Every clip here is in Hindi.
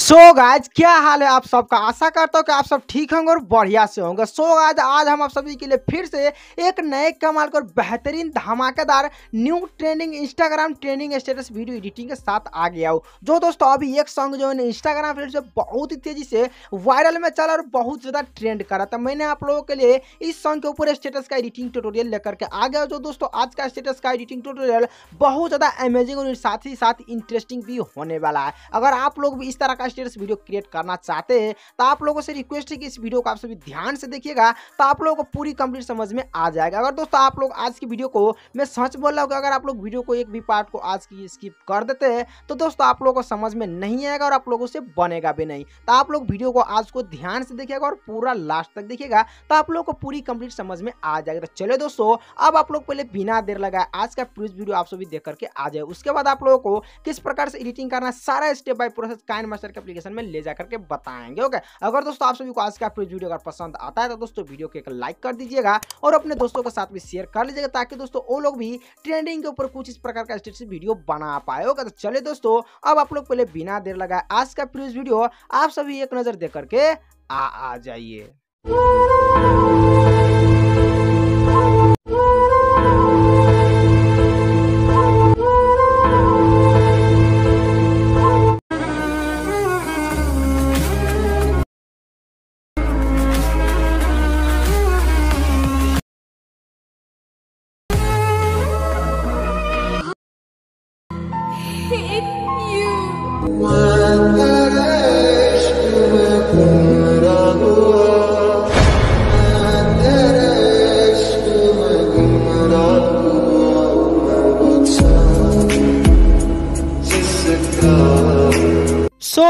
सो so गाइज क्या हाल है आप सबका आशा करता हूँ कि आप सब ठीक होंगे और बढ़िया से होंगे सो so गाइज आज हम आप सभी के लिए फिर से एक नए कमाल और बेहतरीन धमाकेदार new trending Instagram trending status video editing के साथ आ गया हो जो दोस्तों अभी एक सॉन्ग जो है इंस्टाग्राम पर से बहुत ही तेजी से वायरल में चला और बहुत ज़्यादा ट्रेंड करा था तो मैंने आप लोगों के लिए इस सॉन्ग के ऊपर स्टेटस का एडिटिंग टूटोरियल लेकर के आ गया जो दोस्तों आज का स्टेटस का एडिटिंग टूटोरियल बहुत ज़्यादा अमेजिंग और साथ ही साथ इंटरेस्टिंग भी होने वाला है अगर आप लोग भी इस तरह का स्टेटस वीडियो क्रिएट करना चाहते हैं तो आप लोगों से रिक्वेस्ट है कि इस वीडियो को आप सभी ध्यान से देखिएगा तो आप लोगों को पूरी कंप्लीट समझ में आ जाएगा अगर दोस्तों आप लोग आज की वीडियो को मैं सच बोल रहा हूँ अगर आप लोग वीडियो को एक भी पार्ट को आज की स्किप कर देते हैं तो दोस्तों आप लोगों को समझ में नहीं आएगा और आप लोगों से बनेगा भी नहीं तो आप लोग वीडियो को आज को ध्यान से देखिएगा और पूरा लास्ट तक देखिएगा तो आप लोगों को पूरी कंप्लीट समझ में आ जाएगा तो चले दोस्तों अब आप लोग पहले बिना देर लगाए आज का प्रूज वीडियो आप सभी देख करके आ जाए उसके बाद आप लोगों को किस प्रकार से एडिटिंग करना सारा step by process KineMaster करके एप्लीकेशन में ले जा करके बताएंगे ओके अगर दोस्तों आप सभी को आज का वीडियो अगर पसंद आता है तो दोस्तों वीडियो को एक लाइक कर दीजिएगा और अपने दोस्तों के साथ भी शेयर कर लीजिएगा ताकि दोस्तों वो लोग भी ट्रेंडिंग के ऊपर कुछ इस प्रकार का स्टेट वीडियो बना पाए ओके तो चले दोस्तों अब आप लोग पहले बिना देर लगाए आज का प्रीवियस वीडियो आप सभी एक नज़र देख करके आ, आ जाइए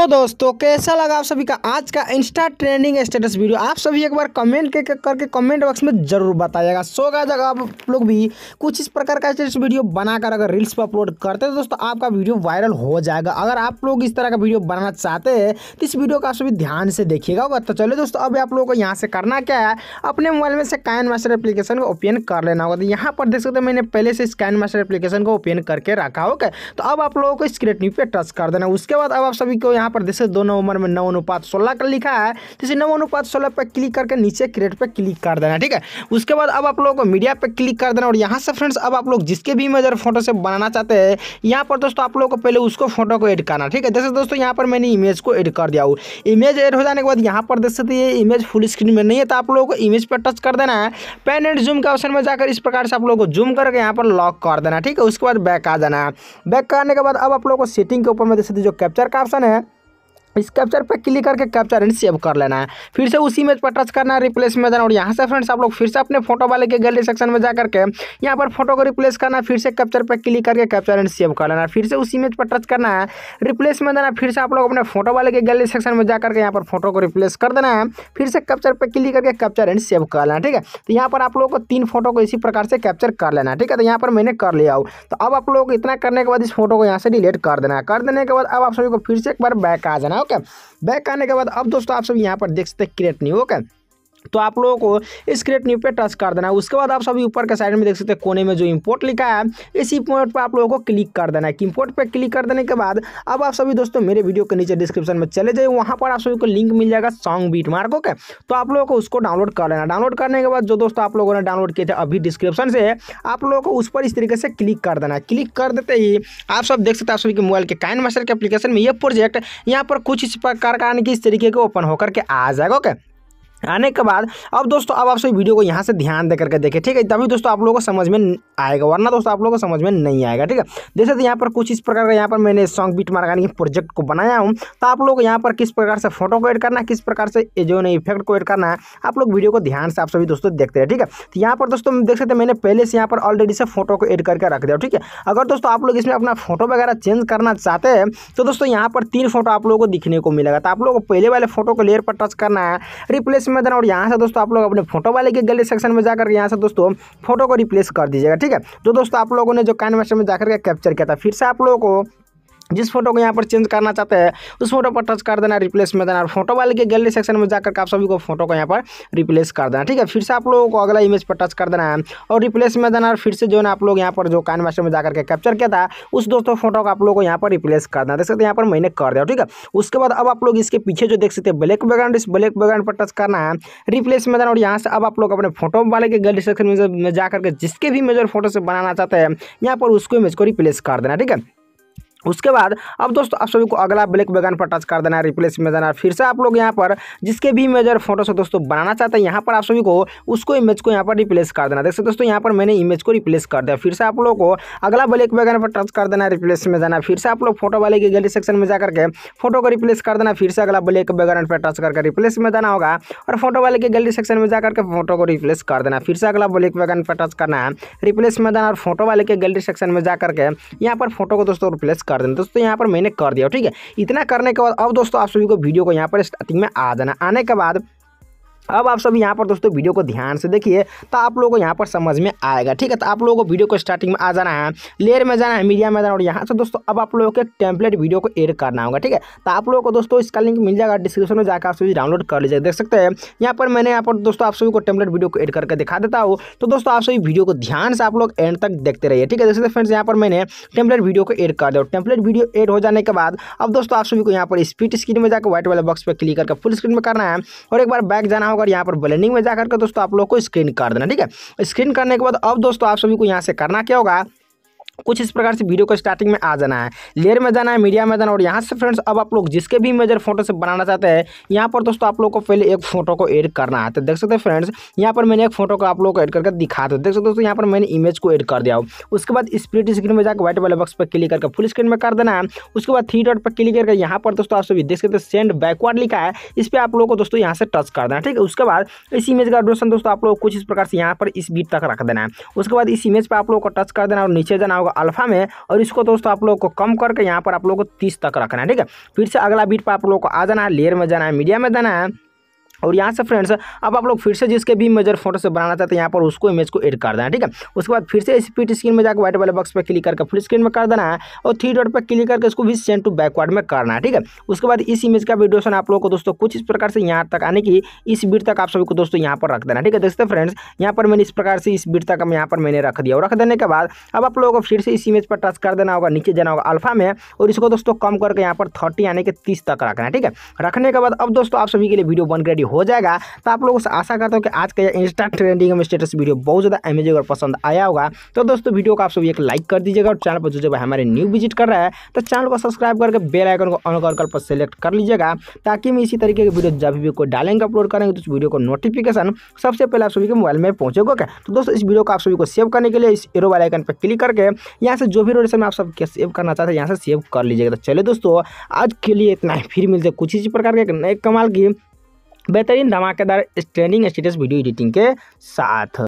दोस्तों कैसा लगा आप सभी का आज का इंस्टा ट्रेंडिंग स्टेटस वीडियो आप सभी एक बार कमेंट करके कमेंट बॉक्स में जरूर बताइएगा सो का जगह आप लोग भी कुछ इस प्रकार का स्टेटस वीडियो बनाकर अगर रील्स पर अपलोड करते हैं तो दोस्तों आपका वीडियो वायरल हो जाएगा अगर आप लोग इस तरह का वीडियो बनाना चाहते हैं तो इस वीडियो को आप सभी ध्यान से देखिएगा तो चलो दोस्तों अभी आप लोगों को यहाँ से करना क्या है अपने मोबाइल में से कायन मास्टर एप्लीकेशन को ओपन कर लेना होगा तो यहाँ पर देख सकते हैं मैंने पहले से स्कैन मास्टर एप्लीकेशन को ओपन करके रखा ओके तो अब आप लोगों को स्क्रीन पर टच कर देना उसके बाद अब आप सभी को यहाँ यहाँ पर देखिए दोनों उम्र में नौ अनुपात सोलह का लिखा है तो इसे नौ अनुपात सोलह पर क्लिक करके नीचे क्रेट पर क्लिक कर देना ठीक है उसके बाद अब आप लोगों को मीडिया पर क्लिक कर देना और यहाँ से फ्रेंड्स अब आप लोग जिसके भी मेजर फोटो से बनाना चाहते हैं यहाँ पर दोस्तों आप लोगों को पहले उसको फोटो को एड करना ठीक है जैसे दोस्तों यहाँ पर मैंने इमेज को एड कर दिया हूँ इमेज एड हो जाने के बाद यहाँ पर देख सकते इमेज फुल स्क्रीन में नहीं है तो आप लोगों को इमेज पर टच कर देना है पेन एंड जूम के ऑप्शन में जाकर इस प्रकार से आप लोगों को जूम करके यहाँ पर लॉक कर देना ठीक है उसके बाद बैक आ जाना है बैक करने के बाद अब आप लोगों को सेटिंग के ऊपर में देख सकते जो कैप्चर का ऑप्शन है इस कैप्चर पर क्लिक करके कैप्चर एंड सेव कर लेना है फिर से उसी इमेज पर टच करना है रिप्लेस में जाना और यहाँ से फ्रेंड्स आप लोग फिर से अपने फोटो वाले के गैलरी सेक्शन में जा करके यहाँ पर फोटो को रिप्लेस करना है फिर से कैप्चर पर क्लिक करके कैप्चर एंड सेव कर लेना है फिर से उसी इमेज पर टच करना है रिप्लेस में जाना फिर से आप लोग अपने फोटो वाले के गैलरी सेक्शन में जा करके यहाँ पर फोटो को रिप्लेस कर देना है फिर से कैप्चर पर क्लिक करके कैप्चर एंड सेव कर लेना ठीक है तो यहाँ पर आप लोगों को तीन फोटो को इसी प्रकार से कैप्चर कर लेना है ठीक है तो यहाँ पर मैंने कर लिया हूँ तो अब आप लोग इतना करने के बाद इस फोटो को यहाँ से डिलीट कर देना है कर देने के बाद अब आप सभी को फिर से एक बार बैक आ जाना ओके बैक आने के बाद अब दोस्तों आप सब यहाँ पर देख सकते हैं क्रिएट न्यू ओके तो आप लोगों को इस क्रिएट न्यू पे टच कर देना है उसके बाद आप सभी ऊपर के साइड में देख सकते हैं कोने में जो इंपोर्ट लिखा है इस इंपोर्ट पर आप लोगों को क्लिक कर देना है कि इंपोर्ट पर क्लिक कर देने के बाद अब आप सभी दोस्तों मेरे वीडियो के नीचे डिस्क्रिप्शन में चले जाइए वहाँ पर आप सभी को लिंक मिल जाएगा सॉन्ग बीट मार्क ओके तो आप लोगों को उसको डाउनलोड कर लेना डाउनलोड करने के बाद जो दोस्तों आप लोगों ने डाउनलोड किए थे अभी डिस्क्रिप्शन से आप लोगों को उस पर इस तरीके से क्लिक कर देना है क्लिक कर देते ही आप सब देख सकते हैं आप सभी के मोबाइल के काइन मास्टर के एप्लीकेशन में ये प्रोजेक्ट यहाँ पर कुछ इस प्रकार का इस तरीके के ओपन होकर के आ जाएगा ओके आने के बाद अब दोस्तों अब आप सभी वीडियो को यहाँ से ध्यान दे करके देखें ठीक है तभी दोस्तों आप लोगों को समझ में आएगा वरना दोस्तों आप लोगों को समझ में नहीं आएगा ठीक है जैसे तो यहाँ पर कुछ इस प्रकार का यहाँ पर मैंने सॉन्ग बीट मार्ग यानी प्रोजेक्ट को बनाया हूँ तो आप लोग यहाँ पर किस प्रकार से फोटो को एड करना है किस प्रकार से जो है इफेक्ट को एड करना है आप लोग वीडियो को ध्यान से आप सभी दोस्तों देखते रहे ठीक है तो यहाँ पर दोस्तों देख सकते मैंने पहले से यहाँ पर ऑलरेडी से फोटो को एड करके रख दिया ठीक है अगर दोस्तों आप लोग इसमें अपना फोटो वगैरह चेंज करना चाहते हैं तो दोस्तों यहाँ पर तीन फोटो आप लोगों को दिखने को मिलेगा तो आप लोगों को पहले वाले फोटो को लेयर पर टच करना है रिप्लेस में देना और यहाँ से दोस्तों आप लोग अपने फोटो वाले के गैलरी सेक्शन में जाकर यहाँ से दोस्तों फोटो को रिप्लेस कर दीजिएगा ठीक है जो तो दोस्तों आप लोगों ने जो काइन में जाकर के कैप्चर किया था फिर से आप लोगों को जिस फोटो को यहाँ पर चेंज करना चाहते हैं उस फोटो पर टच कर देना रिप्लेस में देना और फोटो वाले के गैलरी सेक्शन में जाकर आप सभी को फोटो को यहाँ पर रिप्लेस कर देना ठीक है फिर से आप लोगों को अगला इमेज पर टच कर देना है और रिप्लेस में देना और फिर से जो है आप लोग यहाँ पर जो कान मास्टर में जाकर के कैप्चर किया था उस दोस्तों फोटो को आप लोग को यहाँ पर रिप्लेस कर देना देख सकते यहाँ पर मैंने कर दिया ठीक है उसके बाद अब आप लोग इसके पीछे जो देख सकते हैं ब्लैक बैकग्राउंड इस ब्लैक बैकग्राउंड पर टच करना है रिप्लेस में देना और यहाँ से अब आप लोग अपने फोटो वाले के गैलरी सेक्शन में जाकर के जिसके भी मेजर फोटो से बनाना चाहते हैं यहाँ पर उसको इमेज को रिप्लेस कर देना ठीक है उसके बाद अब दोस्तों आप सभी को अगला ब्लैक बैगन पर टच कर देना है रिप्लेस में देना है फिर से आप लोग यहाँ पर जिसके भी इमेज और फोटो से दोस्तों बनाना चाहते हैं यहाँ पर आप सभी को उसको इमेज को यहाँ पर रिप्लेस कर देना देख सकते दोस्तों यहाँ पर मैंने इमेज को रिप्लेस कर दिया फिर से आप लोग को अगला ब्लैक बैगन पर टच कर देना है रिप्लेस में जाना फिर से आप लोग फोटो वाले की गैलरी सेक्शन में जाकर के फोटो को रिप्लेस कर देना फिर से अगला ब्लैक बैगन पर टच करके रिप्लेस में जाना होगा और फोटो वाले की गैलरी सेक्शन में जाकर के फोटो को रिप्लेस कर देना फिर से अगला ब्लैक बैगन पर टच करना है रिप्लेस में जाना और फोटो वाले के गैलरी सेक्शन में जाकर के यहाँ पर फोटो को दोस्तों रिप्लेस कर देना दोस्तों यहाँ पर मैंने कर दिया ठीक है इतना करने के बाद अब दोस्तों आप सभी को वीडियो को यहाँ पर स्टार्टिंग में आ जाना आने के बाद अब आप सब यहाँ पर दोस्तों वीडियो को ध्यान से देखिए तो आप लोगों को यहाँ पर समझ में आएगा ठीक है तो आप लोगों को वीडियो को स्टार्टिंग में आ जाना है लेयर में जाना है मीडिया में जाना है और यहाँ से दोस्तों अब आप लोगों के टेम्पलेट वीडियो को एड करना होगा ठीक है तो आप लोगों को दोस्तों इसका लिंक मिल जाएगा डिस्क्रिप्शन में जाकर आप सभी डाउनलोड कर लीजिएगा देख सकते हैं यहाँ पर मैंने यहाँ पर दोस्तों आप सभी को टेम्पलेट वीडियो को एड करके दिखा देता हूँ तो दोस्तों आप सभी वीडियो को ध्यान से आप लोग एंड तक देखते रहिए ठीक है देख सकते फ्रेंड्स यहाँ पर मैंने टेम्पलेट वीडियो को एड कर दिया टेम्पलेट वीडियो एड हो जाने के बाद अब दोस्तों आप सभी को यहाँ पर स्पीड स्क्रीन में जाकर व्हाइट वाले बॉक्स पर क्लिक करके फुल स्क्रीन में करना है और एक बार बैक जाना होगा होगा यहाँ पर ब्लेंडिंग में जाकर के दोस्तों आप लोग को स्क्रीन कर देना ठीक है स्क्रीन करने के बाद अब दोस्तों आप सभी को यहाँ से करना क्या होगा कुछ इस प्रकार से वीडियो को स्टार्टिंग में आ जाना है लेयर में जाना है मीडिया में जाना और यहाँ से फ्रेंड्स अब आप लोग जिसके भी मेजर फोटो से बनाना चाहते हैं यहाँ पर दोस्तों आप लोग को पहले एक फोटो को एड करना है तो देख सकते हैं फ्रेंड्स यहाँ पर मैंने एक फोटो को आप लोग को एड करके दिखा दो देख सकते दोस्तों यहाँ पर मैंने इमेज को एड कर दिया उसके बाद स्प्रिट स्क्रीन में जाकर व्हाइट वाले बॉक्स पर क्लिक करके फुल स्क्रीन में कर देना है उसके बाद थ्री डॉट पर क्लिक करके यहाँ पर दोस्तों आप सभी देख सकते हैं सेंड बैकवर्ड लिखा है इस पर आप लोग को दोस्तों यहाँ से टच कर देना ठीक है उसके बाद इस इमेज का रोटेशन दोस्तों आप लोग कुछ इस प्रकार से यहाँ पर इस बीट तक रख देना है उसके बाद इस इमेज पर आप लोग को टच कर देना और नीचे जाना होगा अल्फा में और इसको दोस्तों आप लोग को कम करके यहाँ पर आप लोगों को तीस तक रखना है ठीक है फिर से अगला बीट पर आप लोग को आ जाना है लेयर में जाना है मीडिया में जाना है और यहाँ से फ्रेंड्स अब आप लोग फिर से जिसके भी मेजर फोटो से बनाना चाहते हैं यहाँ पर उसको इमेज को एड कर देना है ठीक है उसके बाद फिर से स्पीड स्क्रीन में जाकर व्हाइट वाले बॉक्स पर क्लिक करके फुल स्क्रीन में कर देना है और थ्री डॉट पर क्लिक करके इसको भी सेंड टू बैकवर्ड में करना है ठीक है उसके बाद इस इमेज का वीडियोशन आप लोग को दोस्तों कुछ इस प्रकार से यहाँ तक आने की इस बीट तक आप सभी को दोस्तों यहाँ पर रख देना ठीक है देखते फ्रेंड्स यहाँ पर मैंने इस प्रकार से इस बीट तक यहाँ पर मैंने रख दिया और रख देने के बाद अब आप लोगों को फिर से इस इमेज पर टच कर देना होगा नीचे जाना होगा अल्फा में और इसको दोस्तों कम करके यहाँ पर थर्टी यानी कि तीस तक रखना है ठीक है रखने के बाद अब दोस्तों आप सभी के लिए वीडियो बन रेडी हो जाएगा तो आप लोगों से आशा करता हूँ कि आज का यह इंस्टा ट्रेंडिंग में स्टेटस वीडियो बहुत ज़्यादा अमेजिंग और पसंद आया होगा तो दोस्तों वीडियो को आप सभी एक लाइक कर दीजिएगा और चैनल पर जो जब हमारे न्यू विजिट कर रहा है तो चैनल को सब्सक्राइब करके बेल आइकन को ऑन कर पर सेलेक्ट कर लीजिएगा ताकि मैं इसी तरीके की वीडियो जब भी कोई डालेंगे अपलोड करेंगे तो उस वीडियो को नोटिफिकेशन सबसे पहले आप सभी के मोबाइल में पहुँचेगा क्या तो दोस्तों इस वीडियो को आप सभी को सेव करने के लिए इस एरो वाले आइकन पर क्लिक करके यहाँ से जो भी रोडेशन में आप सब सेव करना चाहते हैं यहाँ से सेव कर लीजिएगा तो चले दोस्तों आज के लिए इतना ही फिर मिलते कुछ इसी प्रकार के नए कमाल की बेहतरीन धमाकेदार ट्रेनिंग स्टेटस वीडियो एडिटिंग के साथ